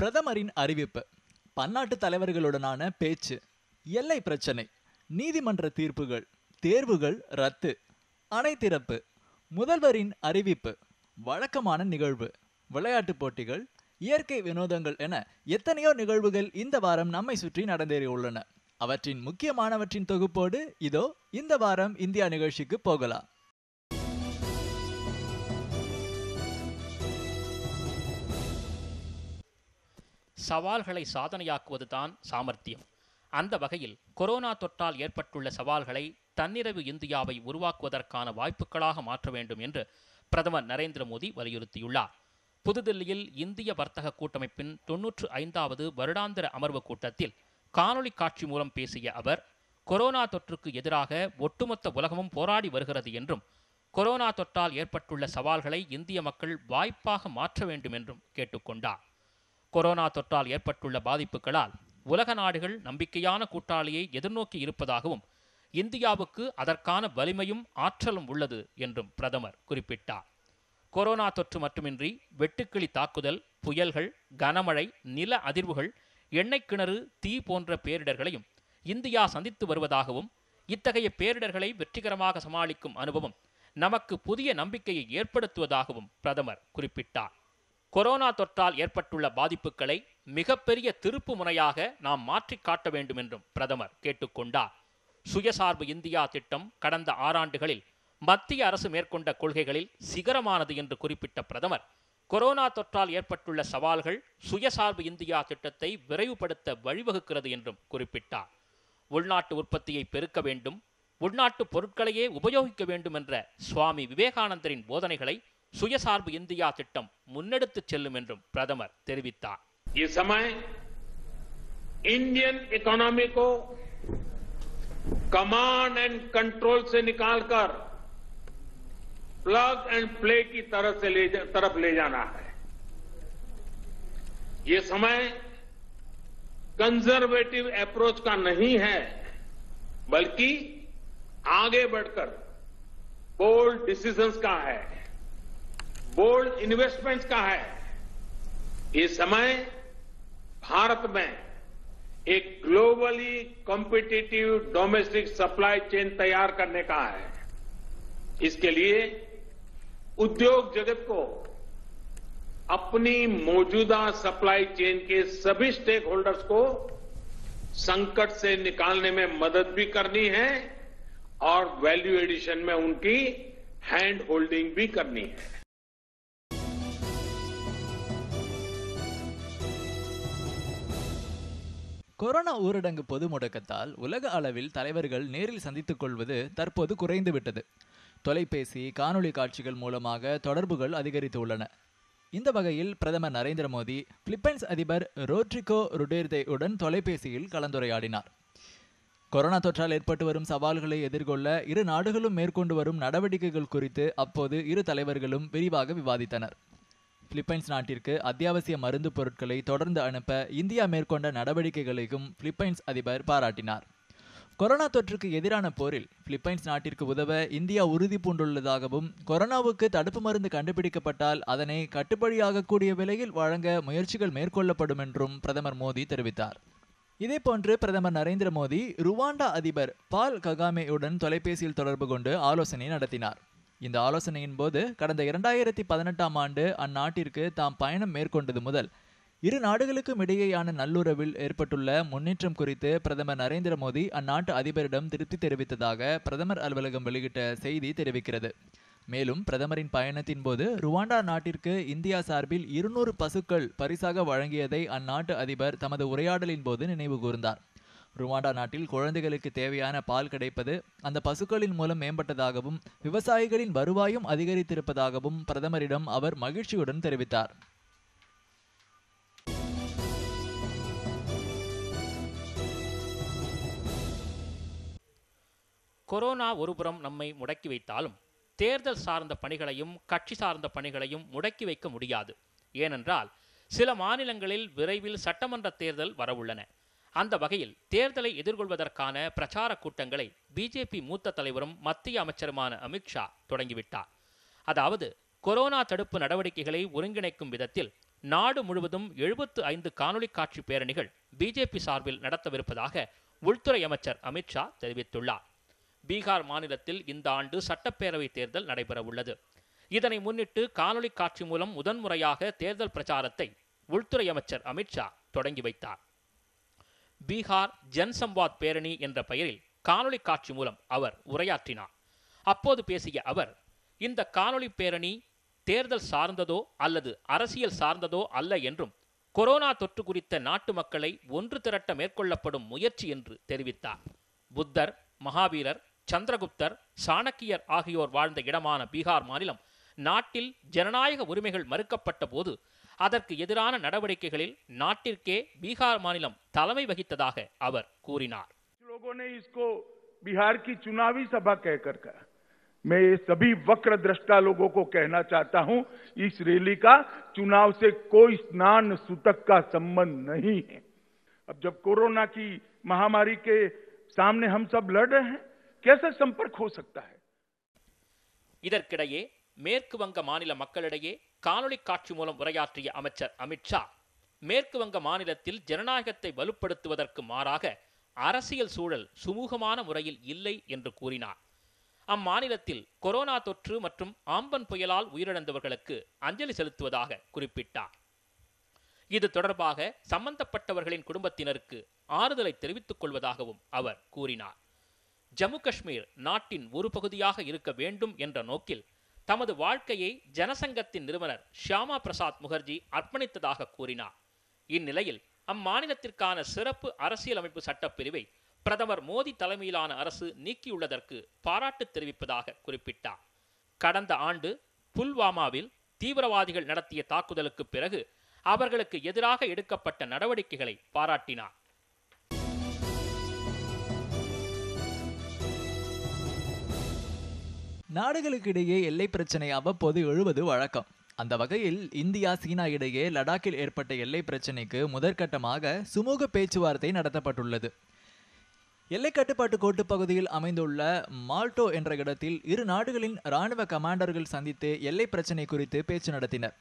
பிரதமரின் அறிவிப்பு பன்னாட்டு தலைவர்களுடனான பேச்சு எல்லை பிரச்சனை நீதிமன்ற தீர்ப்புகள் தேர்வுகள் ரத்து அணை திறப்பு முதல்வரின் அறிவிப்பு வழக்கமான நிகழ்வு விளையாட்டுப் போட்டிகள் இயற்கை வினோதங்கள் என எத்தனையோ நிகழ்வுகள் இந்த வாரம் நம்மை சுற்றி நடந்தேறியுள்ளன அவற்றின் முக்கியமானவற்றின் தொகுப்போடு இதோ இந்த வாரம் இந்தியா நிகழ்ச்சிக்கு போகலாம் சவால்களை சாதனையாக்குவது தான் சாமர்த்தியம் அந்த வகையில் கொரோனா தொற்றால் ஏற்பட்டுள்ள சவால்களை தன்னிறைவு இந்தியாவை உருவாக்குவதற்கான வாய்ப்புகளாக மாற்ற வேண்டும் என்று பிரதமர் நரேந்திர மோடி வலியுறுத்தியுள்ளார் புதுதில்லியில் இந்திய வர்த்தக கூட்டமைப்பின் தொன்னூற்று ஐந்தாவது வருடாந்திர அமர்வு கூட்டத்தில் காணொலி காட்சி மூலம் பேசிய அவர் கொரோனா தொற்றுக்கு எதிராக ஒட்டுமொத்த உலகமும் போராடி வருகிறது என்றும் கொரோனா தொற்றால் ஏற்பட்டுள்ள சவால்களை இந்திய மக்கள் வாய்ப்பாக மாற்ற வேண்டும் என்றும் கேட்டுக்கொண்டார் கொரோனா தொற்றால் ஏற்பட்டுள்ள பாதிப்புகளால் உலக நாடுகள் நம்பிக்கையான கூட்டாளியை எதிர்நோக்கி இருப்பதாகவும் இந்தியாவுக்கு அதற்கான வலிமையும் ஆற்றலும் உள்ளது என்றும் பிரதமர் குறிப்பிட்டார் கொரோனா தொற்று மட்டுமின்றி வெட்டுக்கிளி தாக்குதல் புயல்கள் கனமழை நில அதிர்வுகள் எண்ணெய் கிணறு தீ போன்ற பேரிடர்களையும் இந்தியா சந்தித்து வருவதாகவும் இத்தகைய பேரிடர்களை வெற்றிகரமாக சமாளிக்கும் அனுபவம் நமக்கு புதிய நம்பிக்கையை ஏற்படுத்துவதாகவும் பிரதமர் குறிப்பிட்டார் கொரோனா தொற்றால் ஏற்பட்டுள்ள பாதிப்புகளை மிகப்பெரிய திருப்பு முனையாக நாம் மாற்றி காட்ட வேண்டும் என்றும் பிரதமர் கேட்டுக்கொண்டார் சுயசார்பு இந்தியா திட்டம் கடந்த ஆறாண்டுகளில் மத்திய அரசு மேற்கொண்ட கொள்கைகளில் சிகரமானது என்று குறிப்பிட்ட பிரதமர் கொரோனா தொற்றால் ஏற்பட்டுள்ள சவால்கள் சுயசார்பு இந்தியா திட்டத்தை விரைவுபடுத்த வழிவகுக்கிறது என்றும் குறிப்பிட்டார் உள்நாட்டு உற்பத்தியை பெருக்க வேண்டும் உள்நாட்டு பொருட்களையே உபயோகிக்க வேண்டும் என்ற சுவாமி விவேகானந்தரின் போதனைகளை சுய சார்பு இந்தியா திட்டம் முன்னெடுத்து செல்ல வேண்டும் பிரதமர் தெரிவித்தார் இந்த சமய Indian economic command and controls से निकालकर प्लग एंड प्ले की तरफ से तरफ ले जाना है यह समय कंजर्वेटिव अप्रोच का नहीं है बल्कि आगे बढ़कर बोल्ड डिसीजंस का है बोल्ड इन्वेस्टमेंट का है ये समय भारत में एक globally competitive domestic supply chain तैयार करने का है इसके लिए उद्योग जगत को अपनी मौजूदा सप्लाई चेन के सभी स्टेक होल्डर्स को संकट से निकालने में मदद भी करनी है और वैल्यू एडिशन में उनकी हैंड होल्डिंग भी करनी है கொரோனா ஊரடங்கு பொது முடக்கத்தால் உலக அளவில் தலைவர்கள் நேரில் சந்தித்துக் கொள்வது தற்போது குறைந்துவிட்டது தொலைபேசி காணொளி காட்சிகள் மூலமாக தொடர்புகள் அதிகரித்துள்ளன இந்த வகையில் பிரதமர் நரேந்திர மோடி பிலிப்பைன்ஸ் அதிபர் ரோட்ரிகோ ருடேர்தே உடன் தொலைபேசியில் கலந்துரையாடினார் கொரோனா தொற்றால் ஏற்பட்டு வரும் சவால்களை எதிர்கொள்ள இரு நாடுகளும் மேற்கொண்டு வரும் நடவடிக்கைகள் குறித்து அப்போது இரு தலைவர்களும் விரிவாக விவாதித்தனர் பிலிப்பைன்ஸ் நாட்டிற்கு அத்தியாவசிய மருந்து பொருட்களை தொடர்ந்து அனுப்ப இந்தியா மேற்கொண்ட நடவடிக்கைகளையும் பிலிப்பைன்ஸ் அதிபர் பாராட்டினார் கொரோனா தொற்றுக்கு எதிரான போரில் பிலிப்பைன்ஸ் நாட்டிற்கு உதவ இந்தியா உறுதி பூண்டுள்ளதாகவும் கொரோனாவுக்கு தடுப்பு மருந்து கண்டுபிடிக்கப்பட்டால் அதனை கட்டுப்படியாகக்கூடிய விலையில் வழங்க முயற்சிகள் மேற்கொள்ளப்படும் என்றும் பிரதமர் மோடி தெரிவித்தார் இதேபோன்று பிரதமர் நரேந்திர மோடி ருவாண்டா அதிபர் பால் ககாமேயுடன் தொலைபேசியில் தொடர்பு கொண்டு ஆலோசனை நடத்தினார் இந்த ஆலோசனையின் போது கடந்த இரண்டாயிரத்தி பதினெட்டாம் ஆண்டு அந்நாட்டிற்கு தாம் பயணம் மேற்கொண்டது முதல் இரு நாடுகளுக்கும் இடையேயான நல்லுறவில் ஏற்பட்டுள்ள முன்னேற்றம் குறித்து பிரதமர் நரேந்திர மோடி அந்நாட்டு அதிபரிடம் திருப்தி தெரிவித்ததாக பிரதமர் அலுவலகம் வெளியிட்ட செய்தி தெரிவிக்கிறது மேலும் பிரதமரின் பயணத்தின் போது ருவாண்டா நாட்டிற்கு இந்தியா சார்பில் இருநூறு பசுக்கள் பரிசாக வழங்கியதை அந்நாட்டு அதிபர் தமது உரையாடலின் போது நினைவு கூர்ந்தார் ருவாண்டா நாட்டில் குழந்தைகளுக்கு தேவையான பால் கிடைப்பது அந்த பசுக்களின் மூலம் மேம்பட்டதாகவும் விவசாயிகளின் வருவாயும் அதிகரித்திருப்பதாகவும் பிரதமரிடம் அவர் மகிழ்ச்சியுடன் தெரிவித்தார் கொரோனா ஒருபுறம் நம்மை முடக்கி வைத்தாலும் தேர்தல் சார்ந்த பணிகளையும் கட்சி சார்ந்த பணிகளையும் முடக்கி வைக்க முடியாது ஏனென்றால் சில மாநிலங்களில் விரைவில் சட்டமன்ற தேர்தல் வரவுள்ளன அந்த வகையில் தேர்தலை எதிர்கொள்வதற்கான பிரச்சார கூட்டங்களை பிஜேபி மூத்த தலைவரும் மத்திய அமைச்சருமான அமித்ஷா தொடங்கிவிட்டார் அதாவது கொரோனா தடுப்பு நடவடிக்கைகளை ஒருங்கிணைக்கும் விதத்தில் நாடு முழுவதும் எழுபத்து ஐந்து காணொலி காட்சி பேரணிகள் பிஜேபி சார்பில் நடத்தவிருப்பதாக உள்துறை அமைச்சர் அமித்ஷா தெரிவித்துள்ளார் பீகார் மாநிலத்தில் இந்த ஆண்டு சட்டப்பேரவை தேர்தல் நடைபெறவுள்ளது இதனை முன்னிட்டு காணொலி காட்சி மூலம் முதன்முறையாக தேர்தல் பிரச்சாரத்தை உள்துறை அமைச்சர் அமித்ஷா தொடங்கி வைத்தார் பீகார் ஜன்சம்பாத் பேரணி என்ற பெயரில் காணொளி காட்சி மூலம் அவர் உரையாற்றினார் அப்போது பேசிய அவர் இந்த காணொலி பேரணி தேர்தல் சார்ந்ததோ அல்லது அரசியல் சார்ந்ததோ அல்ல என்றும் கொரோனா தொற்று குறித்த நாட்டு மக்களை ஒன்று திரட்ட மேற்கொள்ளப்படும் முயற்சி என்று தெரிவித்தார் புத்தர் மகாவீரர் சந்திரகுப்தர் சாணக்கியர் ஆகியோர் வாழ்ந்த இடமான பீகார் மாநிலம் நாட்டில் ஜனநாயக உரிமைகள் மறுக்கப்பட்ட போது அதற்கு எதிரான நடவடிக்கைகளில் நாட்டிற்கே பீகார் மாநிலம் தலைமை வகித்ததாக அவர் கூறினார் बिहार की चुनावी सभा कहकर मैं ये सभी वक्र दृष्टा लोगों को कहना चाहता हूं इस रैली का चुनाव से कोई स्नान सूतक का संबंध नहीं है अब जब कोरोना की महामारी के सामने हम सब लड़ रहे हैं कैसे संपर्क हो सकता है इधर மேற்கு வங்க மாநில மக்களிடையே காணொலி காட்சி மூலம் உரையாற்றிய அமைச்சர் அமித்ஷா மேற்கு வங்க மாநிலத்தில் ஜனநாயகத்தை வலுப்படுத்துவதற்கு மாறாக அரசியல் சூழல் சுமூகமான முறையில் இல்லை என்று கூறினார் அம்மாநிலத்தில் கொரோனா தொற்று மற்றும் ஆம்பன் புயலால் உயிரிழந்தவர்களுக்கு அஞ்சலி செலுத்துவதாக குறிப்பிட்டார் இது தொடர்பாக சம்பந்தப்பட்டவர்களின் குடும்பத்தினருக்கு ஆறுதலை தெரிவித்துக் கொள்வதாகவும் அவர் கூறினார் ஜம்மு காஷ்மீர் நாட்டின் ஒரு பகுதியாக இருக்க வேண்டும் என்ற நோக்கில் தமது வாழ்க்கையை ஜனசங்கத்தின் நிறுவனர் ஷியாமா பிரசாத் முகர்ஜி அர்ப்பணித்ததாக கூறினார் இந்நிலையில் அம்மாநிலத்திற்கான சிறப்பு அரசியலமைப்பு சட்டப்பிரிவை பிரதமர் மோடி தலைமையிலான அரசு நீக்கியுள்ளதற்கு பாராட்டு தெரிவிப்பதாக குறிப்பிட்டார் கடந்த ஆண்டு புல்வாமாவில் தீவிரவாதிகள் நடத்திய தாக்குதலுக்கு பிறகு அவர்களுக்கு எதிராக எடுக்கப்பட்ட நடவடிக்கைகளை பாராட்டினார் நாடுகளுக்கிடையே எல்லை பிரச்சனை அவ்வப்போது எழுவது வழக்கம் அந்த வகையில் இந்தியா சீனா இடையே லடாக்கில் ஏற்பட்ட எல்லை பிரச்சினைக்கு முதற்கட்டமாக சுமூக பேச்சுவார்த்தை நடத்தப்பட்டுள்ளது எல்லை கட்டுப்பாட்டு கோட்டு பகுதியில் அமைந்துள்ள மால்டோ என்ற இடத்தில் இரு நாடுகளின் இராணுவ கமாண்டர்கள் சந்தித்து எல்லை பிரச்சினை குறித்து பேச்சு நடத்தினர்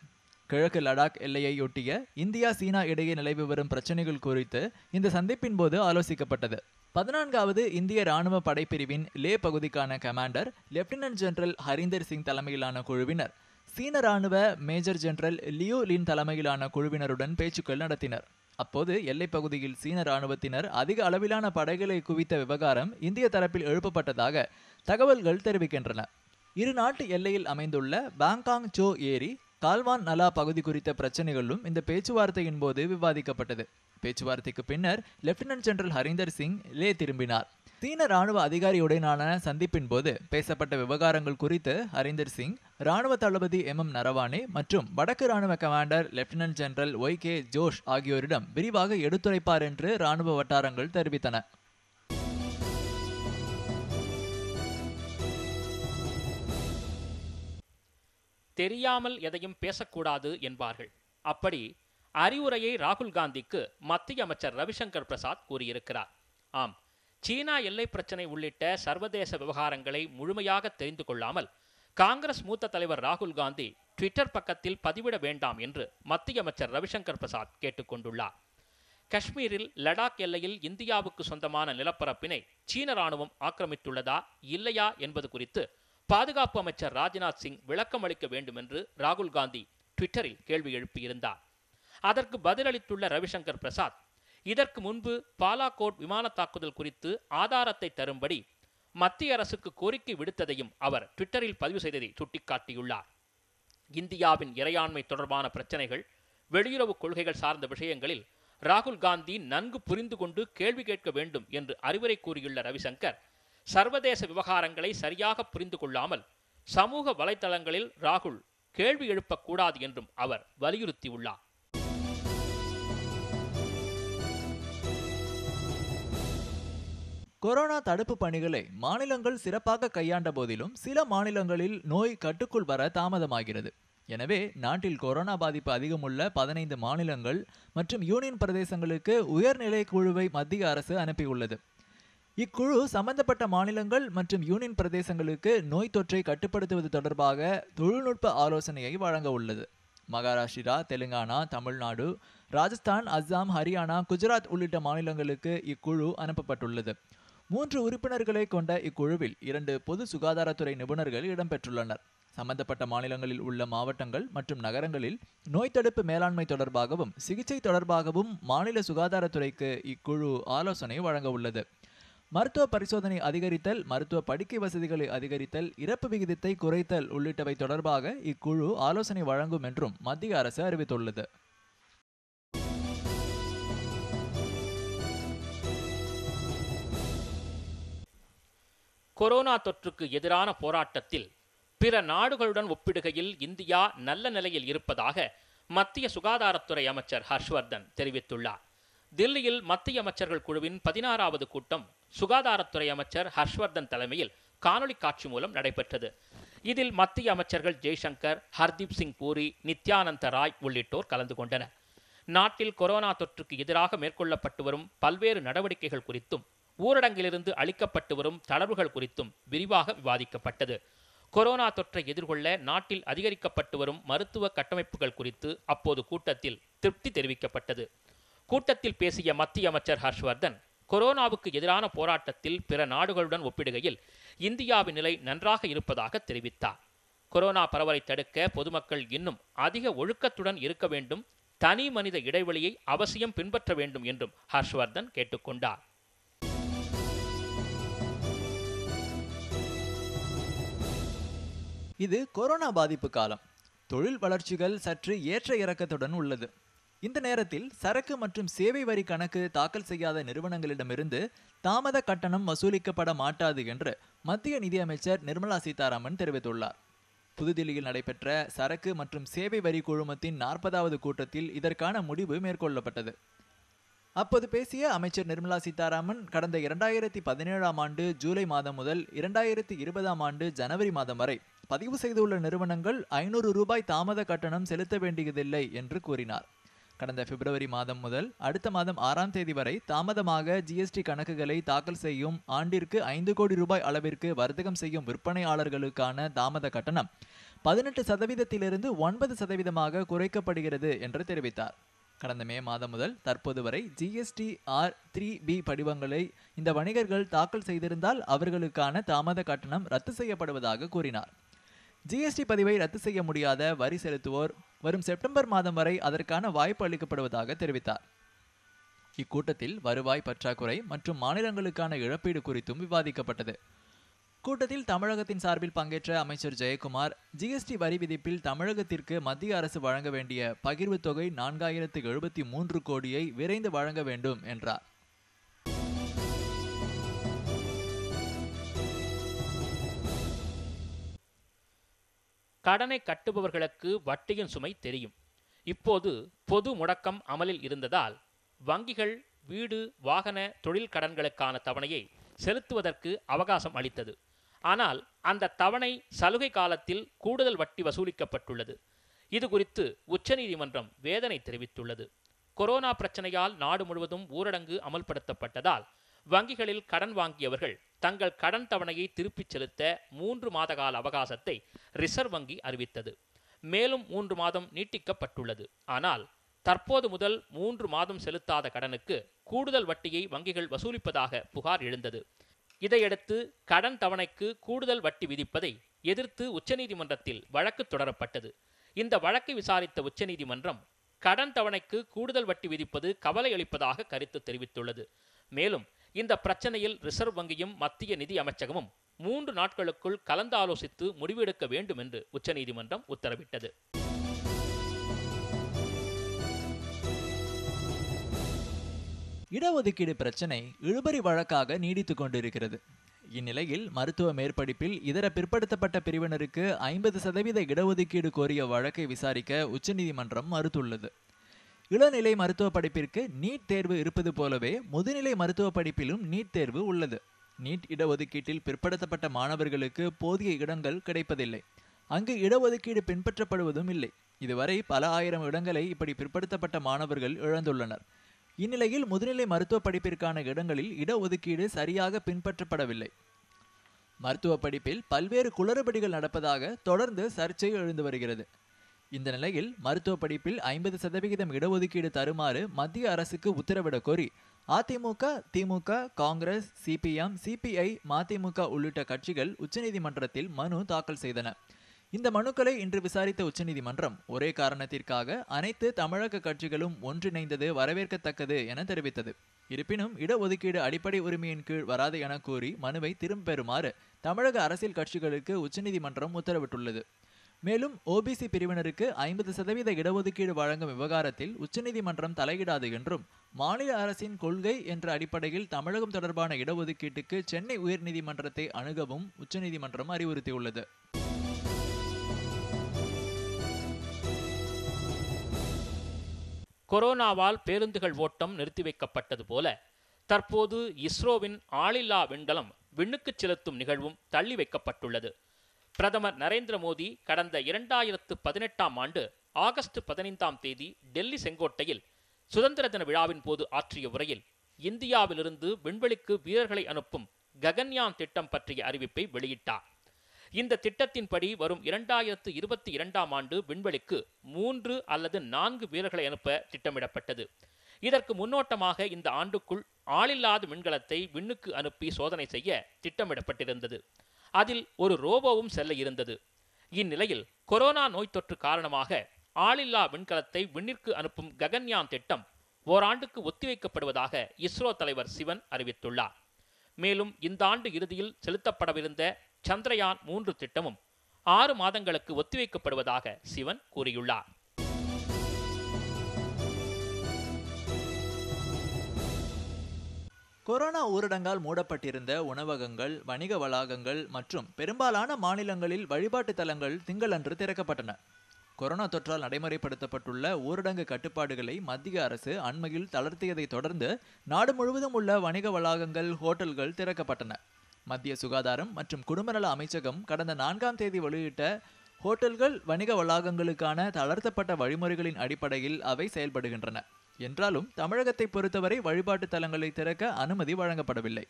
கிழக்கு லடாக் எல்லையையொட்டிய இந்தியா சீனா இடையே நிலவி வரும் பிரச்சனைகள் குறித்து இந்த சந்திப்பின் போது ஆலோசிக்கப்பட்டது பதினான்காவது இந்திய ராணுவ படைப்பிரிவின் லே பகுதிக்கான commander lieutenant general Harinder Singh தலைமையிலான குழுவினர் சீன ராணுவ மேஜர் ஜெனரல் லியூ லின் தலைமையிலான குழுவினருடன் பேச்சுக்கள் நடத்தினர் அப்போது எல்லைப்பகுதியில் சீன ராணுவத்தினர் அதிக அளவிலான படைகளை குவித்த விவகாரம் இந்திய தரப்பில் எழுப்பப்பட்டதாக தகவல்கள் தெரிவிக்கின்றன இரு நாட்டு எல்லையில் அமைந்துள்ள பாங்காங் சோ ஏரி கால்வான் நலா பகுதி குறித்த பிரச்சனைகளும் இந்த பேச்சுவார்த்தையின் போது விவாதிக்கப்பட்டது பேச்சுவார்த்தைக்கு பின்னர் லெப்டினன்ட் ஜெனரல் ஹரிந்தர் சிங் லே திரும்பினார் சீன ராணுவ அதிகாரியுடனான சந்திப்பின் போது பேசப்பட்ட விவகாரங்கள் குறித்து ஹரீந்தர் சிங் ராணுவ தளபதி எம் எம் நரவானே மற்றும் வடக்கு ராணுவ commander lieutenant general Y K Joshi ஆகியோரிடம் விரிவாக எடுத்துரைப்பார் என்று ராணுவ வட்டாரங்கள் தெரிவித்தன தெரியாமல் எதையும் பேசக்கூடாது என்பார்கள் அப்படி அறிவுரையை ராகுல் காந்திக்கு மத்திய அமைச்சர் ரவிசங்கர் பிரசாத் கூறியிருக்கிறார் ஆம் சீனா எல்லை பிரச்சினை உள்ளிட்ட சர்வதேச விவகாரங்களை முழுமையாக தெரிந்து கொள்ளாமல் காங்கிரஸ் மூத்த தலைவர் ராகுல் காந்தி ட்விட்டர் பக்கத்தில் பதிவிட வேண்டாம் என்று மத்திய அமைச்சர் ரவிசங்கர் பிரசாத் கேட்டுக்கொண்டுள்ளார் காஷ்மீரில் லடாக் எல்லையில் இந்தியாவுக்கு சொந்தமான நிலப்பரப்பினை சீன ராணுவம் ஆக்கிரமித்துள்ளதா இல்லையா என்பது குறித்து பாதுகாப்பு அமைச்சர் ராஜ்நாத் சிங் விளக்கம் அளிக்க வேண்டும் என்று ராகுல் காந்தி ட்விட்டரில் கேள்வி எழுப்பியிருந்தார் அதற்கு பதிலளித்துள்ள ரவிசங்கர் பிரசாத் இதற்கு முன்பு பாலாகோட் விமான தாக்குதல் குறித்து ஆதாரத்தை தரும்படி மத்திய அரசுக்கு கோரிக்கை விடுத்ததையும் அவர் ட்விட்டரில் பதிவு செய்ததை சுட்டிக்காட்டியுள்ளார் இந்தியாவின் இறையாண்மை தொடர்பான பிரச்சனைகள் வெளியுறவு கொள்கைகள் சார்ந்த விஷயங்களில் ராகுல் காந்தி நன்கு புரிந்து கொண்டு கேள்வி கேட்க வேண்டும் என்று அறிவுரை கூறியுள்ள ரவிசங்கர் சர்வதேச விவகாரங்களை சரியாக புரிந்து கொள்ளாமல் சமூக வலைதளங்களில் ராகுல் கேள்வி எழுப்பக்கூடாது என்றும் அவர் வலியுறுத்தியுள்ளார் கொரோனா தடுப்பு பணிகளை மாநிலங்கள் சிறப்பாக கையாண்ட போதிலும் சில மாநிலங்களில் நோய் கட்டுக்குள் வர தாமதமாகிறது எனவே நாட்டில் கொரோனா பாதிப்பு அதிகமுள்ள பதினைந்து மாநிலங்கள் மற்றும் யூனியன் பிரதேசங்களுக்கு உயர்நிலை குழுவை மத்திய அரசு அனுப்பியுள்ளது இக்குழு சம்பந்தப்பட்ட மாநிலங்கள் மற்றும் யூனியன் பிரதேசங்களுக்கு நோய் தொற்றை கட்டுப்படுத்துவது தொடர்பாக தொழில்நுட்ப ஆலோசனையை வழங்க உள்ளது மகாராஷ்டிரா தெலுங்கானா தமிழ்நாடு ராஜஸ்தான் அஸ்ஸாம் ஹரியானா குஜராத் உள்ளிட்ட மாநிலங்களுக்கு இக்குழு அனுப்பப்பட்டுள்ளது மூன்று உறுப்பினர்களை கொண்ட இக்குழுவில் இரண்டு பொது சுகாதாரத்துறை நிபுணர்கள் இடம்பெற்றுள்ளனர் சம்பந்தப்பட்ட மாநிலங்களில் உள்ள மாவட்டங்கள் மற்றும் நகரங்களில் நோய் தடுப்பு மேலாண்மை தொடர்பாகவும் சிகிச்சை தொடர்பாகவும் மாநில சுகாதாரத்துறைக்கு இக்குழு ஆலோசனை வழங்க உள்ளது மருத்துவ பரிசோதனை அதிகரித்தல் மருத்துவ படுக்கை வசதிகளை அதிகரித்தல் இறப்பு விகிதத்தை குறைத்தல் உள்ளிட்டவை தொடர்பாக இக்குழு ஆலோசனை வழங்கும் என்றும் மத்திய அரசு அறிவித்துள்ளது கொரோனா தொற்றுக்கு எதிரான போராட்டத்தில் பிற நாடுகளுடன் ஒப்பிடுகையில் இந்தியா நல்ல நிலையில் இருப்பதாக மத்திய சுகாதாரத்துறை அமைச்சர் ஹர்ஷ்வர்தன் தெரிவித்துள்ளார் தில்லியில் மத்திய அமைச்சர்கள் குழுவின் பதினாறாவது கூட்டம் சுகாதாரத்துறை அமைச்சர் ஹர்ஷ்வர்தன் தலைமையில் காணொலி காட்சி மூலம் நடைபெற்றது இதில் மத்திய அமைச்சர்கள் ஜெய்சங்கர் ஹர்தீப் சிங் பூரி நித்யானந்த ராய் உள்ளிட்டோர் கலந்து கொண்டனர் நாட்டில் கொரோனா தொற்றுக்கு எதிராக மேற்கொள்ளப்பட்டு வரும் பல்வேறு நடவடிக்கைகள் குறித்தும் ஊரடங்கிலிருந்து அளிக்கப்பட்டு வரும் தளர்வுகள் குறித்தும் விரிவாக விவாதிக்கப்பட்டது கொரோனா தொற்றை எதிர்கொள்ள நாட்டில் அதிகரிக்கப்பட்டு வரும் மருத்துவ கட்டமைப்புகள் குறித்து அப்போது கூட்டத்தில் திருப்தி தெரிவிக்கப்பட்டது கூட்டத்தில் பேசிய மத்திய அமைச்சர் ஹர்ஷ்வர்தன் கொரோனாவுக்கு எதிரான போராட்டத்தில் பிற நாடுகளுடன் ஒப்பிடுகையில் இந்தியாவின் நிலை நன்றாக இருப்பதாக தெரிவித்தார் கொரோனா பரவலை தடுக்க பொதுமக்கள் இன்னும் அதிக ஒழுக்கத்துடன் இருக்க வேண்டும் தனி மனித இடைவெளியை அவசியம் பின்பற்ற வேண்டும் என்றும் ஹர்ஷ்வர்தன் கேட்டுக்கொண்டார் இது கொரோனா பாதிப்பு காலம் தொழில் வளர்ச்சிகள் சற்று ஏற்ற இறக்கத்துடன் உள்ளது இந்த நேரத்தில் சரக்கு மற்றும் சேவை வரி கணக்கு தாக்கல் செய்யாத நிறுவனங்களிடமிருந்து தாமத கட்டணம் வசூலிக்கப்பட மாட்டாது என்று மத்திய நிதியமைச்சர் நிர்மலா சீதாராமன் தெரிவித்துள்ளார் புதுதில்லியில் நடைபெற்ற சரக்கு மற்றும் சேவை வரி குழுமத்தின் நாற்பதாவது கூட்டத்தில் இதற்கான முடிவு மேற்கொள்ளப்பட்டது அப்போது பேசிய அமைச்சர் நிர்மலா சீதாராமன் கடந்த இரண்டாயிரத்தி பதினேழாம் ஆண்டு ஜூலை மாதம் முதல் இரண்டாயிரத்தி இருபதாம் ஆண்டு ஜனவரி மாதம் வரை பதிவு செய்துள்ள நிறுவனங்கள் ஐநூறு ரூபாய் தாமத கட்டணம் செலுத்த வேண்டியதில்லை என்று கூறினார் கடந்த பிப்ரவரி மாதம் முதல் அடுத்த மாதம் ஆறாம் தேதி வரை தாமதமாக ஜிஎஸ்டி கணக்குகளை தாக்கல் செய்யும் ஆண்டிற்கு ஐந்து கோடி ரூபாய் அளவிற்கு வர்த்தகம் செய்யும் விற்பனையாளர்களுக்கான தாமத கட்டணம் பதினெட்டு சதவீதத்திலிருந்து ஒன்பது சதவீதமாக குறைக்கப்படுகிறது என்று தெரிவித்தார் கடந்த மே மாதம் முதல் தற்போது வரை ஜிஎஸ்டி ஆர் த்ரீ பி படிவங்களை இந்த வணிகர்கள் தாக்கல் செய்திருந்தால் அவர்களுக்கான தாமத கட்டணம் ரத்து செய்யப்படுவதாக கூறினார் ஜிஎஸ்டி பதிவை ரத்து செய்ய முடியாத வரி செலுத்துவோர் வரும் செப்டம்பர் மாதம் வரை அதற்கான வாய்ப்பு அளிக்கப்படுவதாக தெரிவித்தார் இக்கூட்டத்தில் வருவாய் பற்றாக்குறை மற்றும் மாநிலங்களுக்கான இழப்பீடு குறித்தும் விவாதிக்கப்பட்டது கூட்டத்தில் தமிழகத்தின் சார்பில் பங்கேற்ற அமைச்சர் ஜெயக்குமார் ஜிஎஸ்டி வரி விதிப்பில் தமிழகத்திற்கு மத்திய அரசு வழங்க வேண்டிய பகிர்வு தொகை நான்காயிரத்து எழுபத்தி மூன்று கோடியை விரைந்து வழங்க வேண்டும் என்றார் கடனை கட்டுபவர்களுக்கு வட்டியின் சுமை தெரியும் இப்போது பொது முடக்கம் அமலில் இருந்ததால் வங்கிகள் வீடு வாகன தொழில் கடன்களுக்கான தவணையை செலுத்துவதற்கு அவகாசம் அளித்தது ஆனால் அந்த தவணை சலுகை காலத்தில் கூடுதல் வட்டி வசூலிக்கப்பட்டுள்ளது இது குறித்து உச்சநீதிமன்றம் வேதனை தெரிவித்துள்ளது கொரோனா பிரச்சனையால் நாடு முழுவதும் ஊரடங்கு அமல்படுத்தப்பட்டதால் வங்கிகளில் கடன் வாங்கியவர்கள் தங்கள் கடன் தவணையை திருப்பிச் செலுத்த மூன்று மாத கால அவகாசத்தை ரிசர்வ் வங்கி அறிவித்தது மேலும் மூன்று மாதம் நீட்டிக்கப்பட்டுள்ளது ஆனால் தற்போது முதல் மூன்று மாதம் செலுத்தாத கடனுக்கு கூடுதல் வட்டியை வங்கிகள் வசூலிப்பதாக புகார் எழுந்தது இதையடுத்து கடன் தவணைக்கு கூடுதல் வட்டி விதிப்பதை எதிர்த்து உச்சநீதிமன்றத்தில் வழக்கு தொடரப்பட்டது இந்த வழக்கை விசாரித்த உச்சநீதிமன்றம் கடன் தவணைக்கு கூடுதல் வட்டி விதிப்பது கவலை அளிப்பதாக கருத்து தெரிவித்துள்ளது மேலும் இந்த பிரச்சனையில் ரிசர்வ் வங்கியும் மத்திய நிதி அமைச்சகமும் மூன்று நாட்களுக்குள் கலந்தாலோசித்து முடிவெடுக்க வேண்டும் என்று உச்சநீதிமன்றம் உத்தரவிட்டது இடஒதுக்கீடு பிரச்சினை இழுபறி வழக்காக நீடித்துக் கொண்டிருக்கிறது இந்நிலையில் மருத்துவ மேற்படிப்பில் இதர பிற்படுத்தப்பட்ட பிரிவினருக்கு ஐம்பது சதவீத இடஒதுக்கீடு கோரிய வழக்கை விசாரிக்க உச்சநீதிமன்றம் மறுத்துள்ளது இளநிலை மருத்துவ படிப்பிற்கு நீட் தேர்வு இருப்பது போலவே முதுநிலை மருத்துவ படிப்பிலும் நீட் தேர்வு உள்ளது நீட் இடஒதுக்கீட்டில் பிற்படுத்தப்பட்ட மாணவர்களுக்கு போதிய இடங்கள் கிடைப்பதில்லை அங்கு இடஒதுக்கீடு பின்பற்றப்படுவதும் இல்லை இதுவரை பல ஆயிரம் இடங்களை இப்படி பிற்படுத்தப்பட்ட மாணவர்கள் இழந்துள்ளனர் இந்நிலையில் முதுநிலை மருத்துவ படிப்பிற்கான இடங்களில் இடஒதுக்கீடு சரியாக பின்பற்றப்படவில்லை மருத்துவ படிப்பில் பல்வேறு குளறுபடிகள் நடப்பதாக தொடர்ந்து சர்ச்சை எழுந்து வருகிறது இந்த நிலையில் மருத்துவ படிப்பில் ஐம்பது சதவிகிதம் இடஒதுக்கீடு தருமாறு மத்திய அரசுக்கு உத்தரவிட கோரி அதிமுக திமுக காங்கிரஸ் சிபிஎம் சிபிஐ மதிமுக உள்ளிட்ட கட்சிகள் உச்சநீதிமன்றத்தில் மனு தாக்கல் செய்தன இந்த மனுக்களை இன்று விசாரித்த உச்சநீதிமன்றம் ஒரே காரணத்திற்காக அனைத்து தமிழக கட்சிகளும் ஒன்றிணைந்தது வரவேற்கத்தக்கது என தெரிவித்தது இருப்பினும் இடஒதுக்கீடு அடிப்படை உரிமையின் கீழ் வராது என கூறி மனுவை திரும்ப பெறுமாறு தமிழக அரசியல் கட்சிகளுக்கு உச்சநீதிமன்றம் உத்தரவிட்டுள்ளது மேலும் ஓபிசி பிரிவினருக்கு ஐம்பது சதவீத இடஒதுக்கீடு வழங்கும் விவகாரத்தில் உச்சநீதிமன்றம் தலையிடாது என்றும் மாநில அரசின் கொள்கை என்ற அடிப்படையில் தமிழகம் தொடர்பான இடஒதுக்கீட்டுக்கு சென்னை உயர்நீதிமன்றத்தை அணுகவும் உச்சநீதிமன்றம் அறிவுறுத்தியுள்ளது கொரோனாவால் பேருந்துகள் ஓட்டம் நிறுத்தி வைக்கப்பட்டது போல தற்போது இஸ்ரோவின் ஆளில்லா விண்கலம் விண்ணுக்கு செலுத்தும் நிகழ்வும் தள்ளி வைக்கப்பட்டுள்ளது பிரதமர் நரேந்திர மோடி கடந்த இரண்டாயிரத்து பதினெட்டாம் ஆண்டு ஆகஸ்ட் பதினைந்தாம் தேதி டெல்லி செங்கோட்டையில் சுதந்திர தின விழாவின் போது ஆற்றிய உரையில் இந்தியாவிலிருந்து விண்வெளிக்கு வீரர்களை அனுப்பும் ககன்யான் திட்டம் பற்றிய அறிவிப்பை வெளியிட்டார் இந்த திட்டத்தின்படி வரும் இரண்டாயிரத்து இருபத்தி இரண்டாம் ஆண்டு விண்வெளிக்கு மூன்று அல்லது நான்கு வீரர்களை அனுப்ப திட்டமிடப்பட்டது இதற்கு முன்னோட்டமாக இந்த ஆண்டுக்குள் ஆளில்லாத விண்கலத்தை விண்ணுக்கு அனுப்பி சோதனை செய்ய திட்டமிடப்பட்டிருந்தது அதில் ஒரு ரோபோவும் செல்ல இருந்தது இந்நிலையில் கொரோனா நோய் தொற்று காரணமாக ஆளில்லா விண்கலத்தை விண்ணிற்கு அனுப்பும் ககன்யான் திட்டம் ஓராண்டுக்கு ஒத்திவைக்கப்படுவதாக இஸ்ரோ தலைவர் சிவன் அறிவித்துள்ளார் மேலும் இந்த ஆண்டு இறுதியில் செலுத்தப்படவிருந்த சந்திரயான் மூன்று திட்டமும் ஆறு மாதங்களுக்கு ஒத்திவைக்கப்படுவதாக சிவன் கூறியுள்ளார் கொரோனா ஊரடங்கால் மூடப்பட்டிருந்த உணவகங்கள் வணிக வளாகங்கள் மற்றும் பெரும்பாலான மாநிலங்களில் வழிபாட்டு தலங்கள் திங்களன்று திறக்கப்பட்டன கொரோனா தொற்றால் நடைமுறைப்படுத்தப்பட்டுள்ள ஊரடங்கு கட்டுப்பாடுகளை மத்திய அரசு அண்மையில் தளர்த்தியதை தொடர்ந்து நாடு முழுவதும் உள்ள வணிக வளாகங்கள் ஹோட்டல்கள் திறக்கப்பட்டன மத்திய சுகாதாரம் மற்றும் குடும்பநல அமைச்சகம் கடந்த நான்காம் தேதி வெளியிட்ட ஹோட்டல்கள் வணிக வளாகங்களுக்கான தளர்த்தப்பட்ட வழிமுறைகளின் அடிப்படையில் அவை செயல்படுகின்றன என்றாலும் தமிழகத்தை பொறுத்தவரை வழிபாட்டு தலங்களை திறக்க அனுமதி வழங்கப்படவில்லை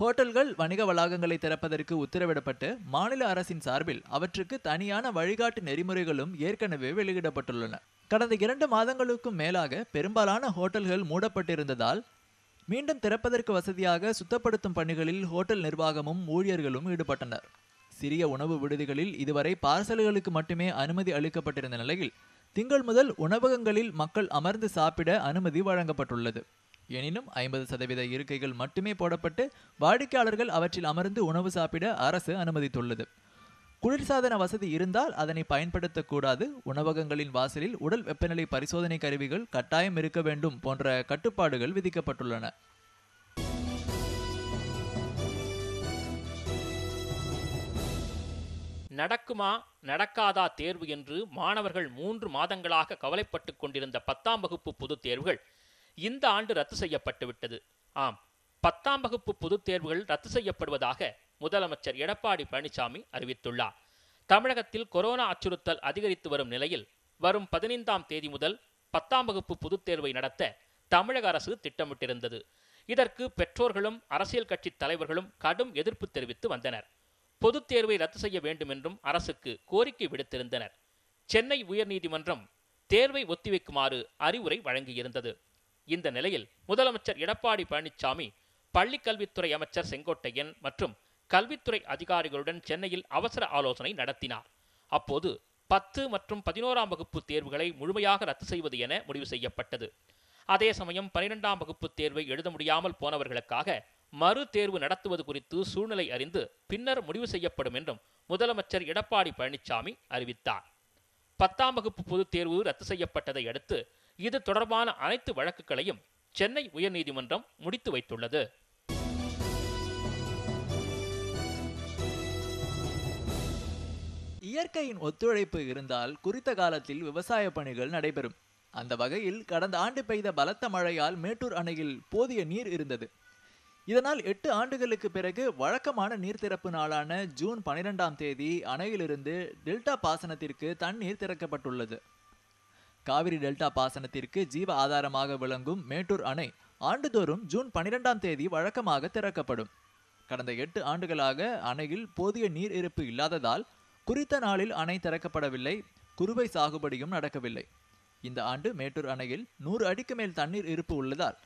ஹோட்டல்கள் வணிக வளாகங்களை திறப்பதற்கு உத்தரவிடப்பட்டு மாநில அரசின் சார்பில் அவற்றுக்கு தனியான வழிகாட்டு நெறிமுறைகளும் ஏற்கனவே வெளியிடப்பட்டுள்ளன கடந்த இரண்டு மாதங்களுக்கும் மேலாக பெரும்பாலான ஹோட்டல்கள் மூடப்பட்டிருந்ததால் மீண்டும் திறப்பதற்கு வசதியாக சுத்தப்படுத்தும் பணிகளில் ஹோட்டல் நிர்வாகமும் ஊழியர்களும் ஈடுபட்டனர் சிறிய உணவு விடுதிகளில் இதுவரை பார்சல்களுக்கு மட்டுமே அனுமதி அளிக்கப்பட்டிருந்த நிலையில் திங்கள் முதல் உணவகங்களில் மக்கள் அமர்ந்து சாப்பிட அனுமதி வழங்கப்பட்டுள்ளது எனினும் ஐம்பது சதவீத இருக்கைகள் மட்டுமே போடப்பட்டு வாடிக்கையாளர்கள் அவற்றில் அமர்ந்து உணவு சாப்பிட அரசு அனுமதித்துள்ளது குளிர்சாதன வசதி இருந்தால் அதனை பயன்படுத்தக்கூடாது உணவகங்களின் வாசலில் உடல் வெப்பநிலை பரிசோதனை கருவிகள் கட்டாயம் இருக்க வேண்டும் போன்ற கட்டுப்பாடுகள் விதிக்கப்பட்டுள்ளன நடக்குமா நடக்காதா தேர்வு என்று மாணவர்கள் மூன்று மாதங்களாக கவலைப்பட்டு கொண்டிருந்த பத்தாம் வகுப்பு பொதுத் தேர்வுகள் இந்த ஆண்டு ரத்து செய்யப்பட்டுவிட்டது ஆம் பத்தாம் வகுப்பு பொதுத் தேர்வுகள் ரத்து செய்யப்படுவதாக முதலமைச்சர் எடப்பாடி பழனிசாமி அறிவித்துள்ளார் தமிழகத்தில் கொரோனா அச்சுறுத்தல் அதிகரித்து வரும் நிலையில் வரும் பதினைந்தாம் தேதி முதல் பத்தாம் வகுப்பு பொதுத் தேர்வை நடத்த தமிழக அரசு திட்டமிட்டிருந்தது இதற்கு பெற்றோர்களும் அரசியல் கட்சி தலைவர்களும் கடும் எதிர்ப்பு தெரிவித்து வந்தனர் பொதுத் தேர்வை ரத்து செய்ய வேண்டும் என்றும் அரசுக்கு கோரிக்கை விடுத்திருந்தனர் சென்னை உயர்நீதிமன்றம் தேர்வை ஒத்திவைக்குமாறு அறிவுரை வழங்கியிருந்தது இந்த நிலையில் முதலமைச்சர் எடப்பாடி பழனிசாமி பள்ளிக்கல்வித்துறை அமைச்சர் செங்கோட்டையன் மற்றும் கல்வித்துறை அதிகாரிகளுடன் சென்னையில் அவசர ஆலோசனை நடத்தினார் அப்போது பத்து மற்றும் பதினோராம் வகுப்பு தேர்வுகளை முழுமையாக ரத்து செய்வது என முடிவு செய்யப்பட்டது அதே சமயம் பனிரெண்டாம் வகுப்பு தேர்வை எழுத முடியாமல் போனவர்களுக்காக மறு தேர்வு நடத்துவது குறித்து சூழ்நிலை அறிந்து பின்னர் முடிவு செய்யப்படும் என்றும் முதலமைச்சர் எடப்பாடி பழனிசாமி அறிவித்தார் பத்தாம் வகுப்பு பொதுத் தேர்வு ரத்து செய்யப்பட்டதை அடுத்து இது தொடர்பான அனைத்து வழக்குகளையும் சென்னை உயர்நீதிமன்றம் முடித்து வைத்துள்ளது இயற்கையின் ஒத்துழைப்பு இருந்தால் குறித்த காலத்தில் விவசாய பணிகள் நடைபெறும் அந்த வகையில் கடந்த ஆண்டு பெய்த பலத்த மழையால் மேட்டூர் அணையில் போதிய நீர் இருந்தது இதனால் எட்டு ஆண்டுகளுக்கு பிறகு வழக்கமான நீர்த்திறப்பு நாளான ஜூன் பனிரெண்டாம் தேதி அணையிலிருந்து டெல்டா பாசனத்திற்கு தண்ணீர் திறக்கப்பட்டுள்ளது காவிரி டெல்டா பாசனத்திற்கு ஜீவ ஆதாரமாக விளங்கும் மேட்டூர் அணை ஆண்டுதோறும் ஜூன் பனிரெண்டாம் தேதி வழக்கமாக திறக்கப்படும் கடந்த எட்டு ஆண்டுகளாக அணையில் போதிய நீர் இருப்பு இல்லாததால் குறித்த நாளில் அணை திறக்கப்படவில்லை குறுவை சாகுபடியும் நடக்கவில்லை இந்த ஆண்டு மேட்டூர் அணையில் நூறு அடிக்கு மேல் தண்ணீர் இருப்பு உள்ளதால்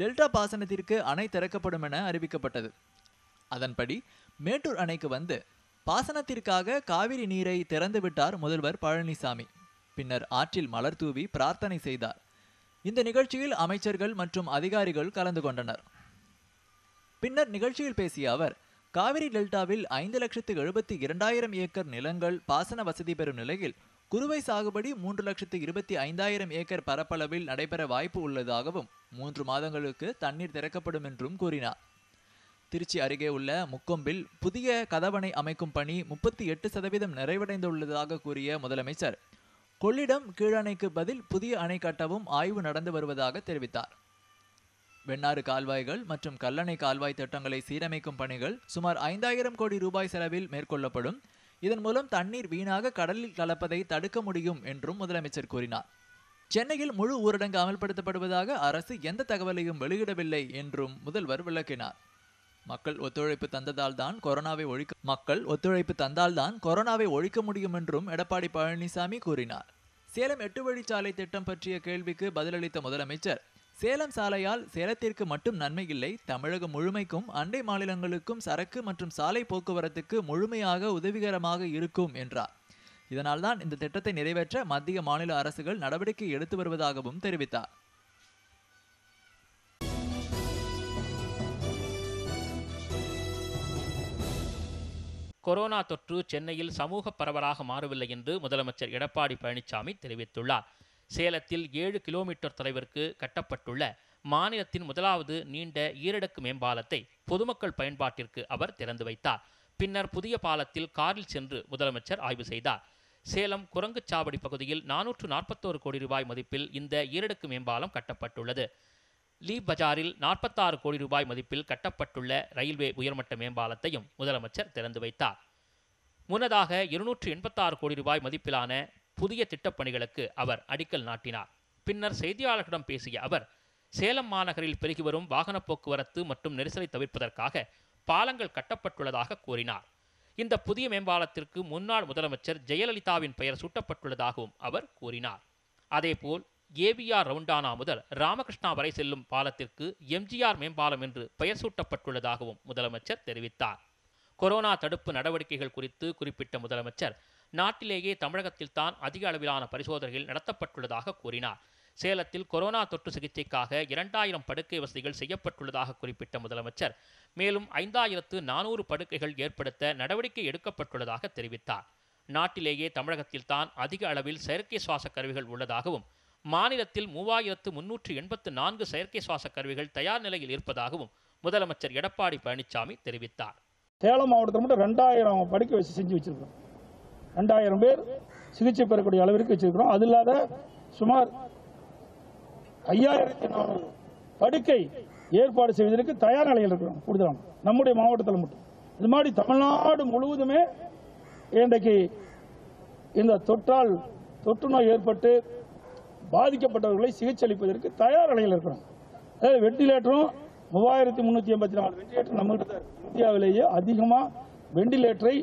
டெல்டா பாசனத்திற்கு அணை திறக்கப்படும் என அறிவிக்கப்பட்டது அதன்படி மேட்டூர் அணைக்கு வந்து பாசனத்திற்காக காவிரி நீரை திறந்துவிட்டார் முதல்வர் பழனிசாமி பின்னர் ஆற்றில் மலர் தூவி பிரார்த்தனை செய்தார் இந்த நிகழ்ச்சியில் அமைச்சர்கள் மற்றும் அதிகாரிகள் கலந்து கொண்டனர் பின்னர் நிகழ்ச்சியில் பேசிய அவர் காவிரி டெல்டாவில் ஐந்து லட்சத்து எழுபத்தி இரண்டாயிரம் ஏக்கர் நிலங்கள் பாசன வசதி பெறும் நிலையில் குறுவை சாகுபடி மூன்று லட்சத்து இருபத்தி ஐந்தாயிரம் ஏக்கர் பரப்பளவில் நடைபெற வாய்ப்பு உள்ளதாகவும் மூன்று மாதங்களுக்கு தண்ணீர் திறக்கப்படும் என்றும் கூறினார் திருச்சி அருகே உள்ள முக்கொம்பில் புதிய கதவணை அமைக்கும் பணி முப்பத்தி எட்டு சதவீதம் நிறைவடைந்துள்ளதாக கூறிய முதலமைச்சர் கொள்ளிடம் கீழணைக்கு பதில் புதிய அணை கட்டவும் ஆய்வு நடந்து வருவதாக தெரிவித்தார் வெண்ணாறு கால்வாய்கள் மற்றும் கல்லணை கால்வாய் திட்டங்களை சீரமைக்கும் பணிகள் சுமார் ஐந்தாயிரம் கோடி ரூபாய் செலவில் மேற்கொள்ளப்படும் இதன் மூலம் தண்ணீர் வீணாக கடலில் கலப்பதை தடுக்க முடியும் என்றும் முதலமைச்சர் கூறினார் சென்னையில் முழு ஊரடங்கு அமல்படுத்தப்படுவதாக அரசு எந்த தகவலையும் வெளியிடவில்லை என்றும் முதல்வர் விளக்கினார் மக்கள் ஒத்துழைப்பு தந்ததால் தான் கொரோனாவை ஒழிக்க மக்கள் ஒத்துழைப்பு தந்தால்தான் கொரோனாவை ஒழிக்க முடியும் என்றும் எடப்பாடி பழனிசாமி கூறினார் சேலம் எட்டு வழிச்சாலை திட்டம் பற்றிய கேள்விக்கு பதிலளித்த முதலமைச்சர் சேலம் சாலையால் சேலத்திற்கு மட்டும் நன்மை இல்லை தமிழகம் முழுமைக்கும் அண்டை மாநிலங்களுக்கும் சரக்கு மற்றும் சாலை போக்குவரத்துக்கு முழுமையாக உதவிகரமாக இருக்கும் என்றார் இதனால்தான் இந்த திட்டத்தை நிறைவேற்ற மத்திய மாநில அரசுகள் நடவடிக்கை எடுத்து வருவதாகவும் தெரிவித்தார் கொரோனா தொற்று சென்னையில் சமூக பரவலாக மாறவில்லை என்று முதலமைச்சர் எடப்பாடி பழனிசாமி தெரிவித்துள்ளார் சேலத்தில் ஏழு கிலோமீட்டர் தொலைவிற்கு கட்டப்பட்டுள்ள மாநிலத்தின் முதலாவது நீண்ட ஈரடுக்கு மேம்பாலத்தை பொதுமக்கள் பயன்பாட்டிற்கு அவர் திறந்து வைத்தார் பின்னர் புதிய பாலத்தில் காரில் சென்று முதலமைச்சர் ஆய்வு செய்தார் சேலம் குரங்குச்சாவடி பகுதியில் நானூற்று நாற்பத்தோரு கோடி ரூபாய் மதிப்பில் இந்த ஈரடுக்கு மேம்பாலம் கட்டப்பட்டுள்ளது லீ பஜாரில் நாற்பத்தாறு கோடி ரூபாய் மதிப்பில் கட்டப்பட்டுள்ள ரயில்வே உயர்மட்ட மேம்பாலத்தையும் முதலமைச்சர் திறந்து வைத்தார் முன்னதாக இருநூற்று எண்பத்தாறு கோடி ரூபாய் மதிப்பிலான புதிய திட்டப்பணிகளுக்கு அவர் அடிக்கல் நாட்டினார் பின்னர் செய்தியாளர்களிடம் பேசிய அவர் சேலம் மாநகரில் பெருகி வரும் வாகன போக்குவரத்து மற்றும் நெரிசலை தவிர்ப்பதற்காக பாலங்கள் கட்டப்பட்டுள்ளதாக கூறினார் இந்த புதிய மேம்பாலத்திற்கு முன்னாள் முதலமைச்சர் ஜெயலலிதாவின் பெயர் சூட்டப்பட்டுள்ளதாகவும் அவர் கூறினார் அதேபோல் ஏவிஆர் ரவுண்டானா முதல் ராமகிருஷ்ணா வரை செல்லும் பாலத்திற்கு எம்ஜிஆர் மேம்பாலம் என்று பெயர் சூட்டப்பட்டுள்ளதாகவும் முதலமைச்சர் தெரிவித்தார் கொரோனா தடுப்பு நடவடிக்கைகள் குறித்து குறிப்பிட்ட முதலமைச்சர் நாட்டிலேயே தமிழகத்தில்தான் அதிக அளவிலான பரிசோதனைகள் நடத்தப்பட்டுள்ளதாக கூறினார் சேலத்தில் கொரோனா தொற்று சிகிச்சைக்காக இரண்டாயிரம் படுக்கை வசதிகள் செய்யப்பட்டுள்ளதாக குறிப்பிட்ட முதலமைச்சர் மேலும் ஐந்தாயிரத்து நானூறு படுக்கைகள் ஏற்படுத்த நடவடிக்கை எடுக்கப்பட்டுள்ளதாக தெரிவித்தார் நாட்டிலேயே தமிழகத்தில்தான் அதிக அளவில் செயற்கை சுவாச கருவிகள் உள்ளதாகவும் மாநிலத்தில் மூவாயிரத்து முன்னூற்று எண்பத்து நான்கு செயற்கை சுவாச கருவிகள் தயார் நிலையில் இருப்பதாகவும் முதலமைச்சர் எடப்பாடி பழனிசாமி தெரிவித்தார் சேலம் மாவட்டத்தில் மட்டும் ரெண்டாயிரம் படுக்கை வச்சு செஞ்சு வச்சிருக்கோம் ரெண்டாயிரம் பேர் சிகிச்சை பெறக்கூடிய அளவிற்கு வச்சிருக்கிறோம் அது இல்லாத சுமார் ஐயாயிரத்தி நானூறு படுக்கை ஏற்பாடு செய்வதற்கு தயார் நிலையில் இருக்கிறோம் கூடுதலாம் நம்முடைய மாவட்டத்தில் மட்டும் இது மாதிரி தமிழ்நாடு முழுவதுமே இன்றைக்கு இந்த தொற்றால் தொற்று நோய் ஏற்பட்டு பாதிக்கப்பட்டவர்களை சிகிச்சை அளிப்பதற்கு தயார் நிலையில் இருக்கிறோம் அதாவது வெண்டிலேட்டரும் மூவாயிரத்தி முன்னூற்றி எண்பத்தி நாலு வெண்டிலேட்டர் நம்மகிட்ட இந்தியாவிலேயே அதிகமாக வெண்டிலேட்டரை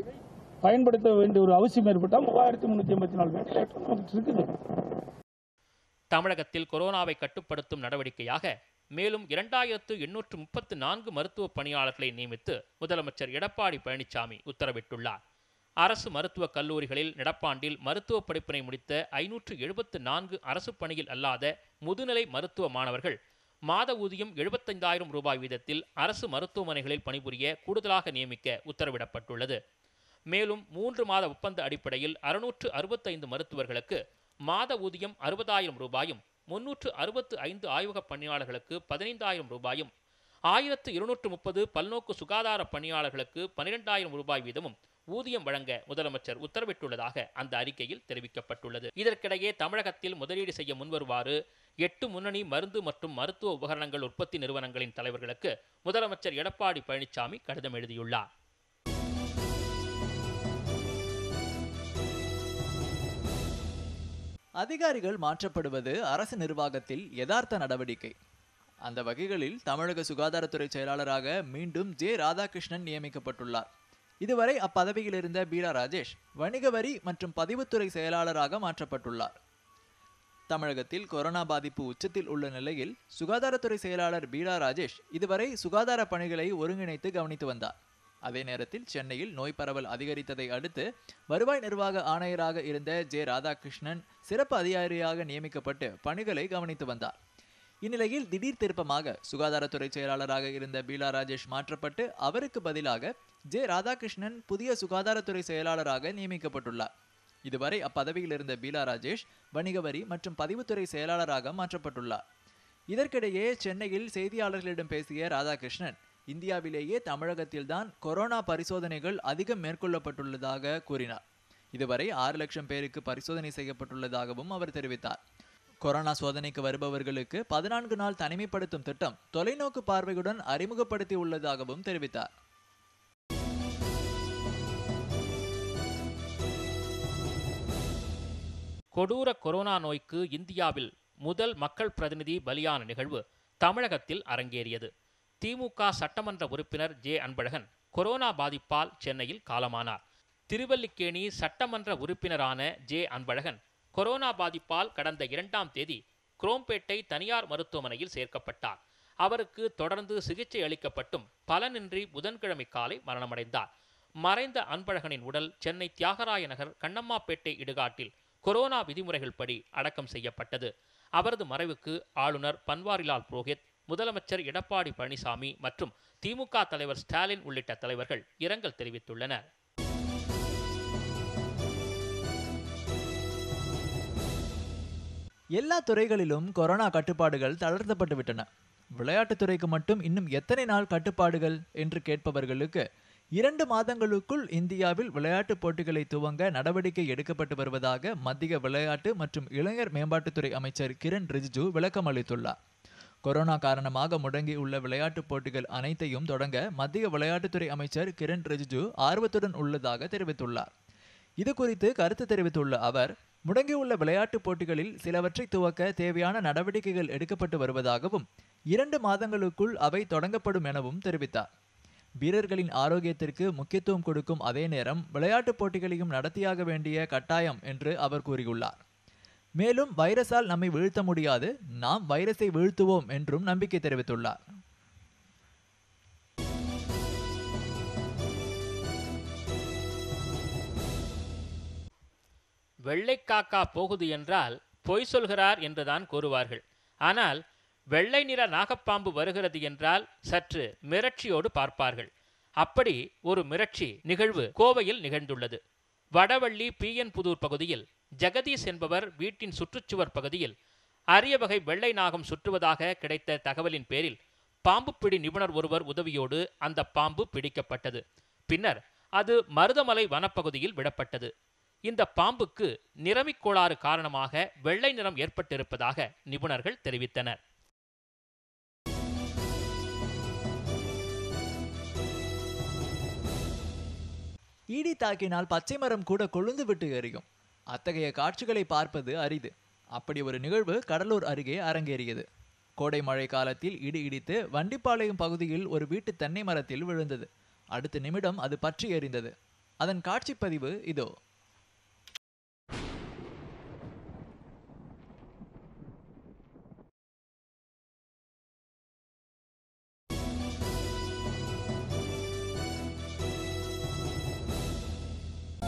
பயன்படுத்த வேண்டிய ஒரு அவசியம் ஏற்பட்டால் மூவாயிரத்தி முன்னூத்தி ஐம்பத்தி நாலு வெண்டிலேட்டர் நமக்கு இருக்குது தமிழகத்தில் கொரோனாவை கட்டுப்படுத்தும் நடவடிக்கையாக மேலும் இரண்டாயிரத்து எண்ணூற்று முப்பத்து நான்கு மருத்துவ பணியாளர்களை நியமித்து முதலமைச்சர் எடப்பாடி பழனிசாமி உத்தரவிட்டுள்ளார் அரசு மருத்துவக் கல்லூரிகளில் நடப்பாண்டில் மருத்துவ படிப்பினை முடித்த ஐநூற்று எழுபத்து நான்கு அரசு பணியில் அல்லாத முதுநிலை மருத்துவ மாணவர்கள் மாத ஊதியம் எழுபத்தைந்தாயிரம் ரூபாய் வீதத்தில் அரசு மருத்துவமனைகளில் பணிபுரிய கூடுதலாக நியமிக்க உத்தரவிடப்பட்டுள்ளது மேலும் மூன்று மாத ஒப்பந்த அடிப்படையில் அறுநூற்று அறுபத்தைந்து மருத்துவர்களுக்கு மாத ஊதியம் அறுபதாயிரம் ரூபாயும் முன்னூற்று அறுபத்து ஐந்து ஆய்வக பணியாளர்களுக்கு பதினைந்தாயிரம் ரூபாயும் ஆயிரத்து இருநூற்று முப்பது பல்நோக்கு சுகாதார பணியாளர்களுக்கு பனிரெண்டாயிரம் ரூபாய் வீதமும் ஊதியம் வழங்க முதலமைச்சர் உத்தரவிட்டுள்ளதாக அந்த அறிக்கையில் தெரிவிக்கப்பட்டுள்ளது இதற்கிடையே தமிழகத்தில் முதலீடு செய்ய முன்வருவாறு எட்டு முன்னணி மருந்து மற்றும் மருத்துவ உபகரணங்கள் உற்பத்தி நிறுவனங்களின் தலைவர்களுக்கு முதலமைச்சர் எடப்பாடி பழனிசாமி கடிதம் எழுதியுள்ளார் அதிகாரிகள் மாற்றப்படுவது அரசு நிர்வாகத்தில் யதார்த்த நடவடிக்கை அந்த வகைகளில் தமிழக சுகாதாரத்துறை செயலாளராக மீண்டும் ஜே ராதாகிருஷ்ணன் நியமிக்கப்பட்டுள்ளார் இதுவரை அப்பதவியில் இருந்த பீலா ராஜேஷ் வணிக வரி மற்றும் பதிவுத்துறை செயலாளராக மாற்றப்பட்டுள்ளார் தமிழகத்தில் கொரோனா பாதிப்பு உச்சத்தில் உள்ள நிலையில் சுகாதாரத்துறை செயலாளர் பீலா ராஜேஷ் இதுவரை சுகாதார பணிகளை ஒருங்கிணைத்து கவனித்து வந்தார் அதே நேரத்தில் சென்னையில் நோய் பரவல் அதிகரித்ததை அடுத்து வருவாய் நிர்வாக ஆணையராக இருந்த ஜே ராதாகிருஷ்ணன் சிறப்பு அதிகாரியாக நியமிக்கப்பட்டு பணிகளை கவனித்து வந்தார் இந்நிலையில் திடீர் திருப்பமாக சுகாதாரத்துறை செயலாளராக இருந்த பீலா ராஜேஷ் மாற்றப்பட்டு அவருக்கு பதிலாக ஜே ராதாகிருஷ்ணன் புதிய சுகாதாரத்துறை செயலாளராக நியமிக்கப்பட்டுள்ளார் இதுவரை அப்பதவியில் இருந்த பீலா ராஜேஷ் வணிக வரி மற்றும் பதிவுத்துறை செயலாளராக மாற்றப்பட்டுள்ளார் இதற்கிடையே சென்னையில் செய்தியாளர்களிடம் பேசிய ராதாகிருஷ்ணன் இந்தியாவிலேயே தமிழகத்தில்தான் கொரோனா பரிசோதனைகள் அதிகம் மேற்கொள்ளப்பட்டுள்ளதாக கூறினார் இதுவரை ஆறு லட்சம் பேருக்கு பரிசோதனை செய்யப்பட்டுள்ளதாகவும் அவர் தெரிவித்தார் கொரோனா சோதனைக்கு வருபவர்களுக்கு பதினான்கு நாள் தனிமைப்படுத்தும் திட்டம் தொலைநோக்கு பார்வையுடன் அறிமுகப்படுத்தி உள்ளதாகவும் தெரிவித்தார் கொடூர கொரோனா நோய்க்கு இந்தியாவில் முதல் மக்கள் பிரதிநிதி பலியான நிகழ்வு தமிழகத்தில் அரங்கேறியது திமுக சட்டமன்ற உறுப்பினர் ஜே அன்பழகன் கொரோனா பாதிப்பால் சென்னையில் காலமானார் திருவல்லிக்கேணி சட்டமன்ற உறுப்பினரான ஜே அன்பழகன் கொரோனா பாதிப்பால் கடந்த இரண்டாம் தேதி குரோம்பேட்டை தனியார் மருத்துவமனையில் சேர்க்கப்பட்டார் அவருக்கு தொடர்ந்து சிகிச்சை அளிக்கப்பட்டும் பலனின்றி புதன்கிழமை காலை மரணமடைந்தார் மறைந்த அன்பழகனின் உடல் சென்னை தியாகராய நகர் கண்ணம்மாப்பேட்டை இடுகாட்டில் கொரோனா விதிமுறைகள் படி அடக்கம் செய்யப்பட்டது அவரது மறைவுக்கு ஆளுநர் பன்வாரிலால் புரோஹித் முதலமைச்சர் எடப்பாடி பழனிசாமி மற்றும் திமுக தலைவர் ஸ்டாலின் உள்ளிட்ட தலைவர்கள் இரங்கல் தெரிவித்துள்ளனர் எல்லா துறைகளிலும் கொரோனா கட்டுப்பாடுகள் தளர்த்தப்பட்டு விட்டன விளையாட்டுத்துறைக்கு மட்டும் இன்னும் எத்தனை நாள் கட்டுப்பாடுகள் என்று கேட்பவர்களுக்கு இரண்டு மாதங்களுக்குள் இந்தியாவில் விளையாட்டுப் போட்டிகளை துவங்க நடவடிக்கை எடுக்கப்பட்டு வருவதாக மத்திய விளையாட்டு மற்றும் இளைஞர் மேம்பாட்டுத்துறை அமைச்சர் கிரண் ரிஜிஜு விளக்கம் அளித்துள்ளார் கொரோனா காரணமாக முடங்கி உள்ள விளையாட்டுப் போட்டிகள் அனைத்தையும் தொடங்க மத்திய விளையாட்டுத்துறை அமைச்சர் கிரண் ரிஜிஜு ஆர்வத்துடன் உள்ளதாக தெரிவித்துள்ளார் இது குறித்து கருத்து தெரிவித்துள்ள அவர் முடங்கியுள்ள விளையாட்டுப் போட்டிகளில் சிலவற்றை துவக்க தேவையான நடவடிக்கைகள் எடுக்கப்பட்டு வருவதாகவும் இரண்டு மாதங்களுக்குள் அவை தொடங்கப்படும் எனவும் தெரிவித்தார் வீரர்களின் ஆரோக்கியத்திற்கு முக்கியத்துவம் கொடுக்கும் அதே நேரம் விளையாட்டுப் போட்டிகளையும் நடத்தியாக வேண்டிய கட்டாயம் என்று அவர் கூறியுள்ளார் மேலும் வைரஸால் நம்மை வீழ்த்த முடியாது நாம் வைரஸை வீழ்த்துவோம் என்றும் நம்பிக்கை தெரிவித்துள்ளார் வெள்ளை காக்கா போகுது என்றால் பொய் சொல்கிறார் என்றுதான் கூறுவார்கள் ஆனால் வெள்ளை நிற நாகப்பாம்பு வருகிறது என்றால் சற்று மிரட்சியோடு பார்ப்பார்கள் அப்படி ஒரு மிரட்சி நிகழ்வு கோவையில் நிகழ்ந்துள்ளது வடவள்ளி பி என் புதூர் பகுதியில் ஜெகதீஷ் என்பவர் வீட்டின் சுற்றுச்சுவர் பகுதியில் அரிய வகை வெள்ளை நாகம் சுற்றுவதாக கிடைத்த தகவலின் பேரில் பாம்பு பிடி நிபுணர் ஒருவர் உதவியோடு அந்த பாம்பு பிடிக்கப்பட்டது பின்னர் அது மருதமலை வனப்பகுதியில் விடப்பட்டது இந்த பாம்புக்கு நிறமிக் கோளாறு காரணமாக வெள்ளை நிறம் ஏற்பட்டிருப்பதாக நிபுணர்கள் தெரிவித்தனர் ஈடி தாக்கினால் பச்சை மரம் கூட கொழுந்து விட்டு எறியும் அத்தகைய காட்சிகளை பார்ப்பது அரிது அப்படி ஒரு நிகழ்வு கடலூர் அருகே அரங்கேறியது கோடை மழை காலத்தில் இடி இடித்து வண்டிப்பாளையம் பகுதியில் ஒரு வீட்டு தென்னை மரத்தில் விழுந்தது அடுத்த நிமிடம் அது பற்றி எறிந்தது அதன் காட்சிப்பதிவு இதோ